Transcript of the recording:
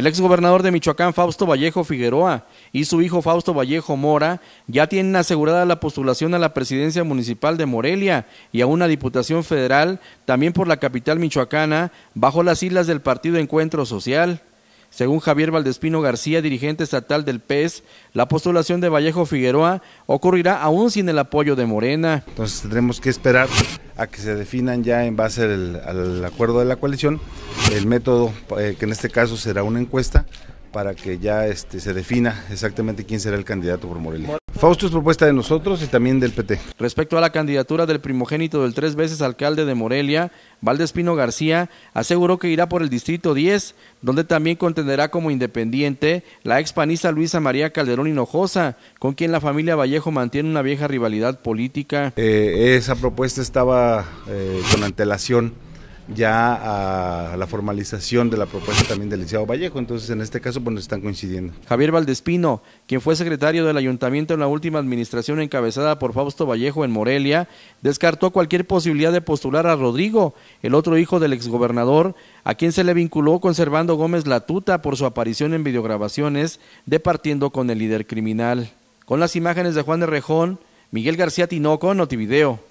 El exgobernador de Michoacán, Fausto Vallejo Figueroa, y su hijo Fausto Vallejo Mora ya tienen asegurada la postulación a la presidencia municipal de Morelia y a una diputación federal, también por la capital michoacana, bajo las islas del Partido Encuentro Social. Según Javier Valdespino García, dirigente estatal del PES, la postulación de Vallejo Figueroa ocurrirá aún sin el apoyo de Morena. Entonces tendremos que esperar a que se definan ya en base al acuerdo de la coalición el método, eh, que en este caso será una encuesta para que ya este, se defina exactamente quién será el candidato por Morelia. Fausto es propuesta de nosotros y también del PT. Respecto a la candidatura del primogénito del tres veces alcalde de Morelia, Valdespino García aseguró que irá por el distrito 10, donde también contenderá como independiente la expanista Luisa María Calderón Hinojosa, con quien la familia Vallejo mantiene una vieja rivalidad política. Eh, esa propuesta estaba eh, con antelación ya a la formalización de la propuesta también del licenciado Vallejo. Entonces, en este caso, pues nos están coincidiendo. Javier Valdespino, quien fue secretario del ayuntamiento en la última administración encabezada por Fausto Vallejo en Morelia, descartó cualquier posibilidad de postular a Rodrigo, el otro hijo del exgobernador, a quien se le vinculó conservando Gómez Latuta por su aparición en videograbaciones departiendo con el líder criminal. Con las imágenes de Juan de Rejón, Miguel García Tinoco, Notivideo.